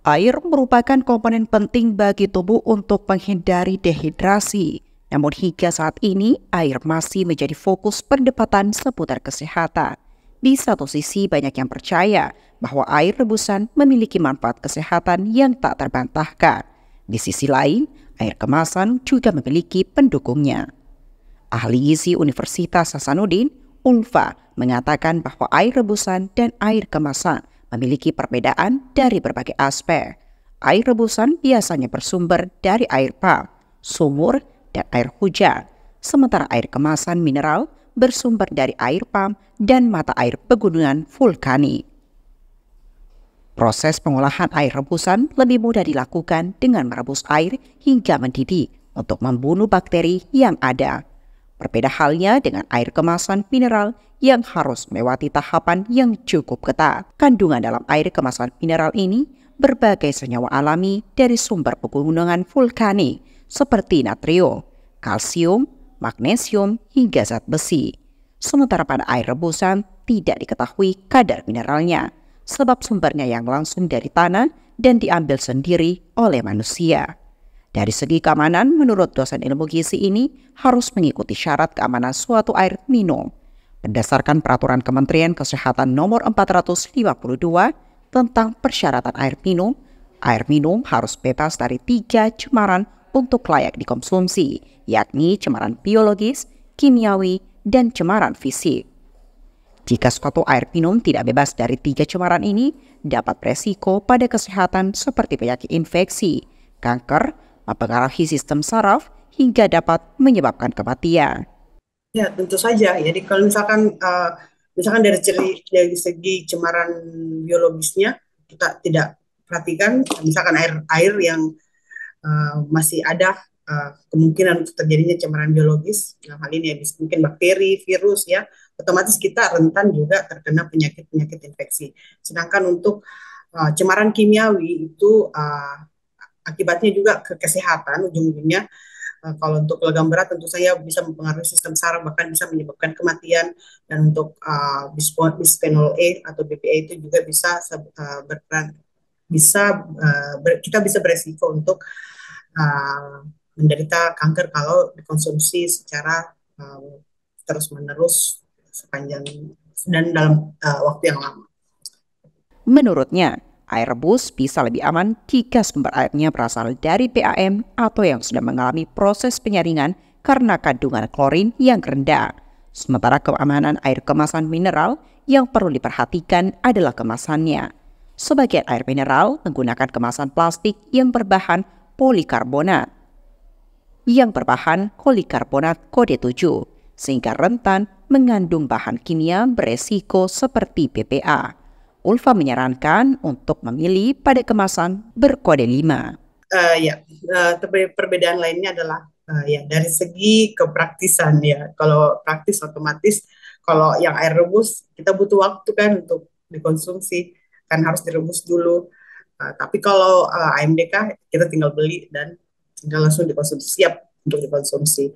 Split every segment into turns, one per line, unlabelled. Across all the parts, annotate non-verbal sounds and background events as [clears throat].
Air merupakan komponen penting bagi tubuh untuk menghindari dehidrasi. Namun hingga saat ini, air masih menjadi fokus perdebatan seputar kesehatan. Di satu sisi banyak yang percaya bahwa air rebusan memiliki manfaat kesehatan yang tak terbantahkan. Di sisi lain, air kemasan juga memiliki pendukungnya. Ahli gizi Universitas Hasanuddin, Ulfa, mengatakan bahwa air rebusan dan air kemasan memiliki perbedaan dari berbagai aspek. Air rebusan biasanya bersumber dari air pump, sumur, dan air hujan, sementara air kemasan mineral bersumber dari air pump dan mata air pegunungan vulkanik. Proses pengolahan air rebusan lebih mudah dilakukan dengan merebus air hingga mendidih untuk membunuh bakteri yang ada. Berbeda halnya dengan air kemasan mineral yang harus melewati tahapan yang cukup ketat. Kandungan dalam air kemasan mineral ini berbagai senyawa alami dari sumber pegunungan vulkanik seperti natrium, kalsium, magnesium, hingga zat besi. Sementara pada air rebusan tidak diketahui kadar mineralnya sebab sumbernya yang langsung dari tanah dan diambil sendiri oleh manusia. Dari segi keamanan, menurut dosen ilmu gizi ini harus mengikuti syarat keamanan suatu air minum. Berdasarkan peraturan Kementerian Kesehatan nomor 452 tentang persyaratan air minum, air minum harus bebas dari tiga cemaran untuk layak dikonsumsi, yakni cemaran biologis, kimiawi, dan cemaran fisik. Jika suatu air minum tidak bebas dari tiga cemaran ini, dapat beresiko pada kesehatan seperti penyakit infeksi, kanker, mempengaruhi sistem saraf hingga dapat menyebabkan kematian.
Ya tentu saja. Jadi kalau misalkan uh, misalkan dari ceri, dari segi cemaran biologisnya kita tidak perhatikan, misalkan air air yang uh, masih ada uh, kemungkinan untuk terjadinya cemaran biologis dalam hal ini ya mungkin bakteri, virus ya, otomatis kita rentan juga terkena penyakit penyakit infeksi. Sedangkan untuk uh, cemaran kimiawi itu uh, akibatnya juga ke kesehatan ujung-ujungnya uh, kalau untuk logam berat tentu saya bisa mempengaruhi sistem saraf bahkan bisa menyebabkan kematian dan untuk uh, eh, bisphenol e A atau BPA itu juga bisa uh, berperan bisa uh, ber, kita bisa beresiko untuk uh, menderita kanker kalau dikonsumsi secara uh, terus menerus sepanjang dan dalam uh, waktu yang lama.
Menurutnya, Air rebus bisa lebih aman jika sumber airnya berasal dari PAM atau yang sudah mengalami proses penyaringan karena kandungan klorin yang rendah. Sementara keamanan air kemasan mineral yang perlu diperhatikan adalah kemasannya. Sebagian air mineral menggunakan kemasan plastik yang berbahan polikarbonat. Yang berbahan polikarbonat kode 7, sehingga rentan mengandung bahan kimia beresiko seperti BPA. Ulfa menyarankan untuk memilih pada kemasan berkode 5. Uh, eh, ya,
uh, perbedaan lainnya adalah uh, ya dari segi kepraktisan ya. Kalau praktis otomatis kalau yang air rebus kita butuh waktu kan untuk dikonsumsi kan harus direbus dulu. Uh, tapi kalau uh, AMDK kita tinggal beli dan tinggal langsung dikonsumsi siap untuk dikonsumsi.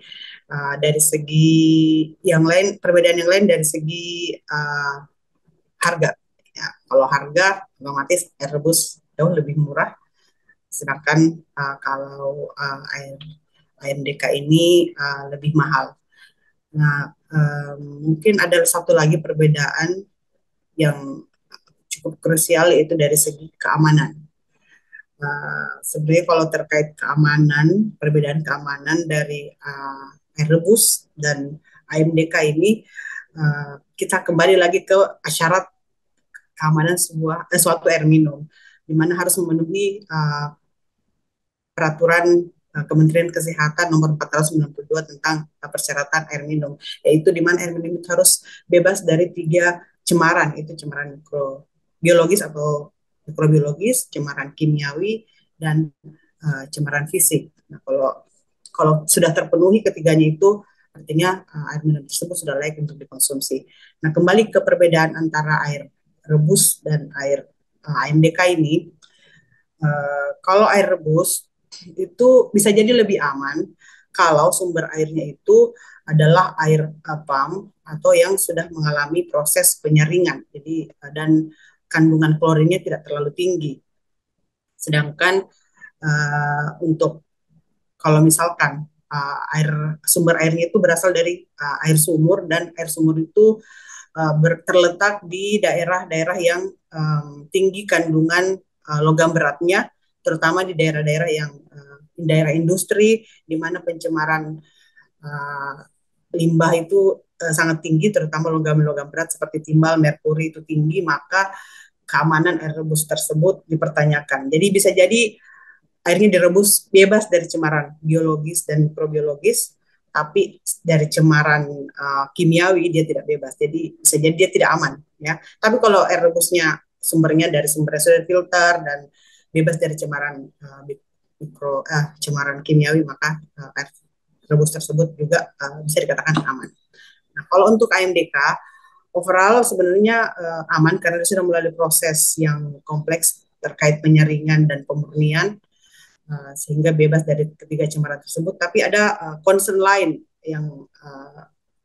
Uh, dari segi yang lain perbedaan yang lain dari segi uh, harga kalau harga otomatis air rebus jauh lebih murah. Sedangkan uh, kalau uh, air AMDK ini uh, lebih mahal. Nah, um, mungkin ada satu lagi perbedaan yang cukup krusial yaitu dari segi keamanan. Uh, sebenarnya kalau terkait keamanan, perbedaan keamanan dari uh, air rebus dan AMDK ini uh, kita kembali lagi ke syarat keamanan sebuah eh, suatu air minum, di mana harus memenuhi uh, peraturan uh, Kementerian Kesehatan nomor 492 tentang uh, persyaratan air minum, yaitu di mana air minum itu harus bebas dari tiga cemaran, itu cemaran mikrobiologis atau mikrobiologis, cemaran kimiawi, dan uh, cemaran fisik. Nah, kalau kalau sudah terpenuhi ketiganya itu artinya uh, air minum tersebut sudah layak untuk dikonsumsi. Nah, kembali ke perbedaan antara air rebus dan air uh, eh, AMDK ini. Uh, kalau air rebus itu bisa jadi lebih aman kalau sumber airnya itu adalah air uh, eh, pam atau yang sudah mengalami proses penyaringan. Jadi uh, dan kandungan klorinnya tidak terlalu tinggi. Sedangkan uh, untuk kalau misalkan uh, air sumber airnya itu berasal dari uh, air sumur dan air sumur itu Eh, terletak di daerah-daerah yang um, tinggi kandungan uh, logam beratnya, terutama di daerah-daerah yang uh, daerah industri di mana pencemaran uh, limbah itu uh, sangat tinggi, terutama logam-logam berat seperti timbal, merkuri itu tinggi, maka keamanan air rebus tersebut dipertanyakan. Jadi bisa jadi airnya direbus bebas dari cemaran biologis dan mikrobiologis tapi dari cemaran uh, kimiawi dia tidak bebas. Jadi bisa jadi dia tidak aman ya. Tapi kalau air rebusnya sumbernya dari sumber sudah filter dan bebas dari cemaran uh, mikro uh, cemaran kimiawi maka uh, air rebus tersebut juga uh, bisa dikatakan aman. Nah, kalau untuk AMDK overall sebenarnya uh, aman karena sudah melalui proses yang kompleks terkait penyaringan dan pemurnian uh, sehingga bebas dari ketiga cemaran tersebut. Tapi ada uh, concern lain yang uh,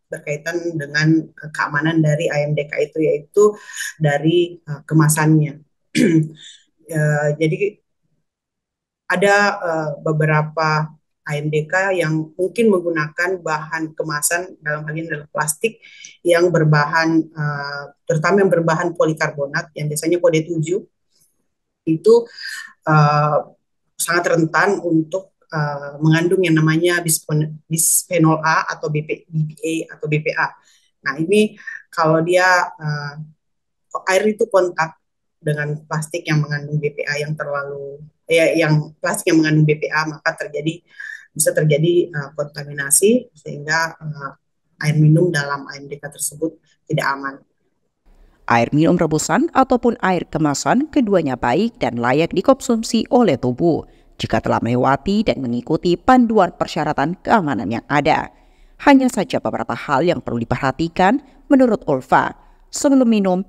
berkaitan dengan uh, keamanan dari AMDK itu yaitu dari uh, kemasannya. uh, [clears throat] jadi ada uh, beberapa AMDK yang mungkin menggunakan bahan kemasan dalam hal ini adalah plastik yang berbahan uh, terutama yang berbahan polikarbonat yang biasanya kode 7 itu uh, sangat rentan untuk uh, mengandung yang namanya bisphenol A atau BP, BPA atau BPA. Nah ini kalau dia uh, air itu kontak dengan plastik yang mengandung BPA yang terlalu ya eh, yang plastik yang mengandung BPA maka terjadi bisa terjadi uh, kontaminasi sehingga uh, air minum dalam AMDK tersebut tidak aman.
Air minum rebusan ataupun air kemasan keduanya baik dan layak dikonsumsi oleh tubuh jika telah melewati dan mengikuti panduan persyaratan keamanan yang ada. Hanya saja beberapa hal yang perlu diperhatikan menurut Ulfa. Sebelum minum,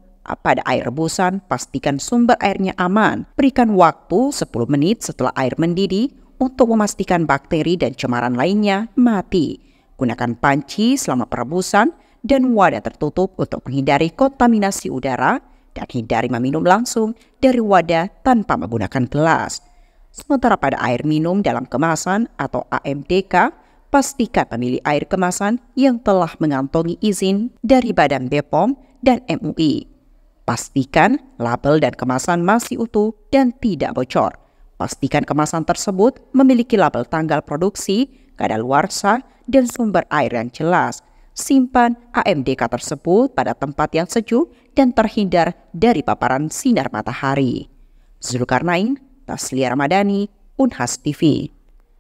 pada air rebusan, pastikan sumber airnya aman. Berikan waktu 10 menit setelah air mendidih untuk memastikan bakteri dan cemaran lainnya mati. Gunakan panci selama perebusan dan wadah tertutup untuk menghindari kontaminasi udara dan hindari meminum langsung dari wadah tanpa menggunakan gelas. Sementara pada air minum dalam kemasan atau AMDK, pastikan pemilih air kemasan yang telah mengantongi izin dari Badan BPOM dan MUI. Pastikan label dan kemasan masih utuh dan tidak bocor. Pastikan kemasan tersebut memiliki label tanggal produksi, kadaluarsa, dan sumber air yang jelas simpan AMDK tersebut pada tempat yang sejuk dan terhindar dari paparan sinar matahari. Zulkarnain, Tasli Ramadhani, Unhas TV.